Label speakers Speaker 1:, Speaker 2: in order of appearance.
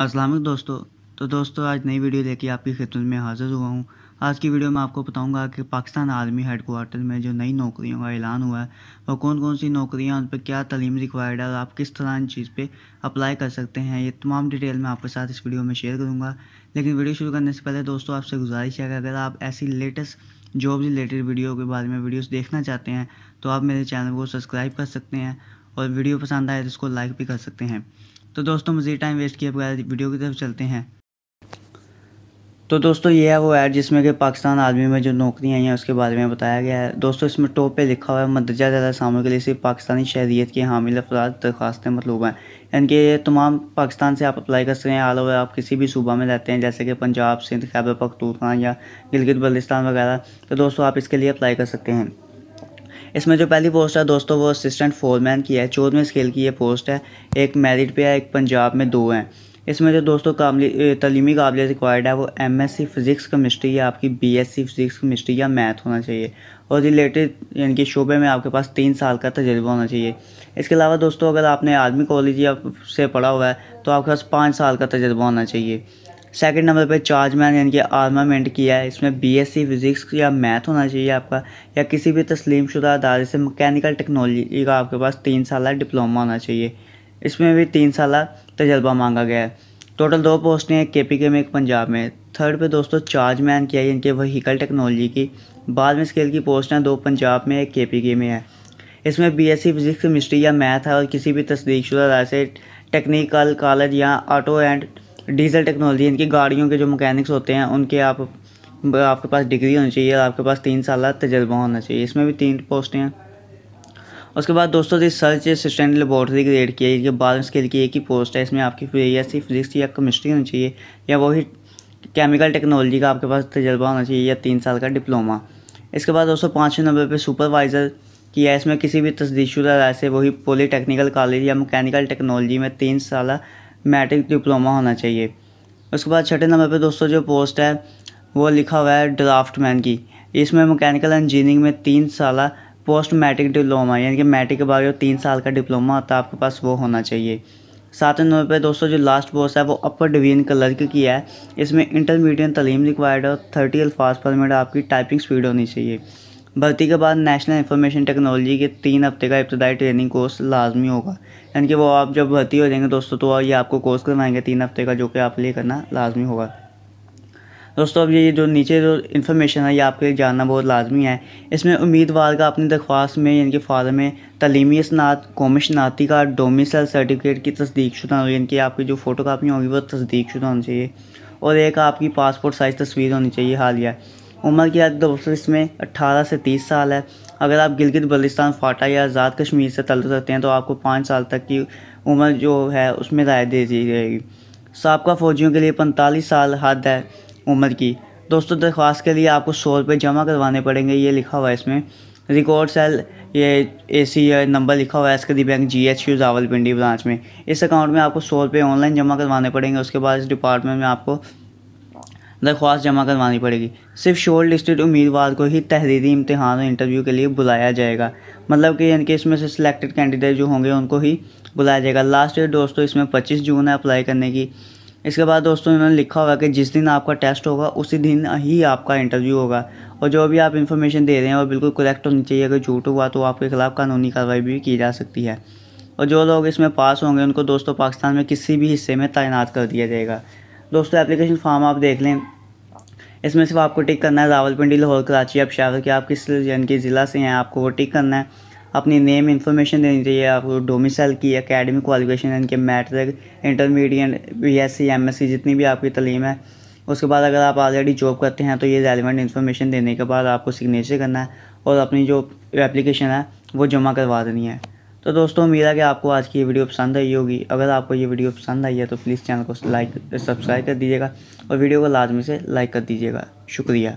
Speaker 1: असलम दोस्तों तो दोस्तों आज नई वीडियो लेके आपकी खिदमत में हाजिर हुआ हूँ आज की वीडियो में आपको बताऊंगा कि पाकिस्तान आर्मी हेडकोार्टर में जो नई नौकरियों का ऐलान हुआ है वो कौन कौन सी नौकरियाँ उन पर क्या तलीम रिक्वायर्ड है और आप किस तरह इन चीज़ पे अप्लाई कर सकते हैं ये तमाम डिटेल मैं आपके साथ इस वीडियो में शेयर करूँगा लेकिन वीडियो शुरू करने से पहले दोस्तों आपसे गुजारिश है कि अगर आप ऐसी लेटेस्ट जॉब रिलेटेड वीडियो के बारे में वीडियोज़ देखना चाहते हैं तो आप मेरे चैनल को सब्सक्राइब कर सकते हैं और वीडियो पसंद आए तो उसको लाइक भी कर सकते हैं तो दोस्तों मुझे टाइम वेस्ट किए बगैर वीडियो की तरफ चलते हैं तो दोस्तों ये है वो ऐड जिसमें कि पाकिस्तान आर्मी में जो नौकरियाँ हैं उसके बारे में बताया गया है दोस्तों इसमें टॉप पे लिखा हुआ है मदरजा ज़्यादा सामों के लिए सिर्फ पाकिस्तानी शहरीत के हामिल अफराद दरखास्तें मतलूब हैं यानी कि ये तमाम पाकिस्तान से आप अप्लाई कर सकते हैं आल ओवर आप किसी भी सूबा में रहते हैं जैसे कि पंजाब सिंध खैबर पखतूखान या गिलगित बल्तिस्तान वगैरह तो दोस्तों आप इसके लिए अप्लाई कर सकते हैं इसमें जो पहली पोस्ट है दोस्तों वो असिस्टेंट फोरमैन की है चौदहवें स्केल की ये पोस्ट है एक मेरिट पे है एक पंजाब में दो हैं इसमें जो दोस्तों काबली तलीमी काबिलियत रिक्वायर्ड है वो M S C physics chemistry या आपकी B S C physics chemistry या मैथ होना चाहिए और रिलेटेड यानी कि शोबे में आपके पास तीन साल का तजर्बा होना चाहिए इसके अलावा दोस्तों अगर आपने आर्मी कॉलेज या से पढ़ा हुआ है तो आपके पास पाँच साल का तजर्बा होना चाहिए सेकंड नंबर पे चार्ज मैन यानी कि आर्मामेंट किया है इसमें बीएससी फिज़िक्स या मैथ होना चाहिए आपका या किसी भी तस्लीम शुदा अदारे से मकैनिकल टेक्नोलॉजी का आपके पास तीन साल डिप्लोमा होना चाहिए इसमें भी तीन साल तजर्बा मांगा गया है टोटल दो पोस्टें हैं के पी के में एक पंजाब में थर्ड पे दोस्तों चार्ज मैन किया है इनके वहीकल टेक्नोलॉजी की बाद में स्केल की पोस्टें दो पंजाब में एक के पी के में है इसमें B S C physics chemistry या मैथ है और किसी भी तस्दीक शुदा से टेक्निकल कॉलेज या ऑटो एंड डीज़ल टेक्नोलॉजी इनकी गाड़ियों के जो मकैनिक्स होते हैं उनके आप आपके पास डिग्री होनी चाहिए आपके पास तीन साल तजर्बा होना चाहिए इसमें भी तीन पोस्टें हैं उसके बाद दोस्तों रिसर्च असिस्टेंट लेबॉर्टरी ग्रेड किया है बारह स्केल की एक ही पोस्ट है इसमें आपकी सी फिजिक्स या केमिस्ट्री होनी चाहिए या वही केमिकल टेक्नोलॉजी का आपके पास तजर्बा होना चाहिए या तीन साल का डिप्लोमा इसके बाद दोस्तों पाँचवें नंबर पर सुपरवाइज़र किया है इसमें किसी भी तस्दीशुदा राय से वही पॉलीटेक्निकल कॉलेज या मैकेनिकल टेक्नोलॉजी में तीन साल मैट्रिक डिप्लोमा होना चाहिए उसके बाद छठे नंबर पर दोस्तों जो पोस्ट है वो लिखा हुआ है ड्राफ्ट मैन की इसमें मैकेनिकल इंजीनियरिंग में तीन साल पोस्ट मैट्रिक डिप्लोमा यानी कि मैट्रिक के बाद जो तीन साल का डिप्लोमा होता है आपके पास वो होना चाहिए सातवें नंबर पे दोस्तों जो लास्ट पोस्ट है वो अपर डिवीजन क्लर्क की है इसमें इंटरमीडिएट तलीम रिक्वायर्ड है और थर्टी अल्फाज पर मिनट आपकी टाइपिंग स्पीड होनी चाहिए भर्ती के बाद नेशनल इंफॉर्मेशन टेक्नोलॉजी के तीन हफ्ते का इब्तदाई ट्रेनिंग कोर्स लाजमी होगा यानी कि वो आप जब भर्ती हो जाएंगे दोस्तों तो ये आपको कोर्स करवाएंगे तीन हफ्ते का जो कि आप लिए करना लाजमी होगा दोस्तों अब ये जो नीचे जो इन्फॉर्मेशन है ये आपके लिए जानना बहुत लाजमी है इसमें उम्मीदवार का अपनी दरख्वास्त में यानी कि फार्म में तलीमी स्नात कौमी शनाती का डोमिसल सर्टिफिकेट की तस्दीक शुदा होगी यानी कि आपकी जो फ़ोटो कापियाँ होंगी वो तस्दीक शुदा होनी चाहिए और एक आपकी पासपोर्ट साइज़ तस्वीर होनी चाहिए हालिया उम्र की हद दोस्तों इसमें 18 से 30 साल है अगर आप गिलगित बल्तिस्तान फाटा या आज़ाद कश्मीर से तल्लु रखते हैं तो आपको पाँच साल तक की उम्र जो है उसमें राय दे दी जाएगी सबका फ़ौजियों के लिए पैंतालीस साल हद है उम्र की दोस्तों दरख्वास्त के लिए आपको सौ रुपये जमा करवाने पड़ेंगे ये लिखा हुआ है इसमें रिकॉर्ड सेल ये ए सी नंबर लिखा हुआ है इसके the bank G H U Rawalpindi branch में इस अकाउंट में आपको सौ रुपये ऑनलाइन जमा करवाने पड़ेंगे उसके बाद इस डिपार्टमेंट में आपको दरख्वास्त जमा करवानी पड़ेगी सिर्फ शोर लिस्टेड उम्मीदवार को ही तहरीरी इम्तहान और इंटरव्यू के लिए बुलाया जाएगा मतलब कि यानी कि इसमें से सिलेक्टेड कैंडिडेट जो होंगे उनको ही बुलाया जाएगा लास्ट डेट दोस्तों इसमें पच्चीस जून है अप्लाई करने की इसके बाद दोस्तों इन्होंने लिखा होगा कि जिस दिन आपका टेस्ट होगा उसी दिन ही आपका इंटरव्यू होगा और जो भी आप इन्फॉर्मेशन दे रहे हैं वो बिल्कुल करेक्ट होनी चाहिए अगर झूठ हुआ तो आपके ख़िलाफ़ कानूनी कार्रवाई भी की जा सकती है और जो लोग इसमें पास होंगे उनको दोस्तों पाकिस्तान में किसी भी हिस्से में तैनात कर दिया जाएगा दोस्तों एप्लीकेशन फॉर्म आप देख लें इसमें सिर्फ आपको टिक करना है रावलपिंडी लाहौल कराची अब शहर के आप किस यानी कि ज़िला से हैं आपको वो टिक करना है अपनी नेम इन्फॉर्मेशन देनी चाहिए आपको डोमिसल की अकेडमिक क्वालिफिकेशन यानी कि matric intermediate B S C M S C जितनी भी आपकी तलीम है उसके बाद अगर आप ऑलरेडी जॉब करते हैं तो ये रेलिवेंट इन्फॉर्मेशन देने के बाद आपको सिग्नेचर करना है और अपनी जो एप्लीकेशन है वो जमा करवा देनी है तो दोस्तों उम्मीद है कि आपको आज की ये वीडियो पसंद आई होगी अगर आपको ये वीडियो पसंद आई है तो प्लीज़ चैनल को लाइक सब्सक्राइब कर दीजिएगा और वीडियो को लाजमी से लाइक कर दीजिएगा शुक्रिया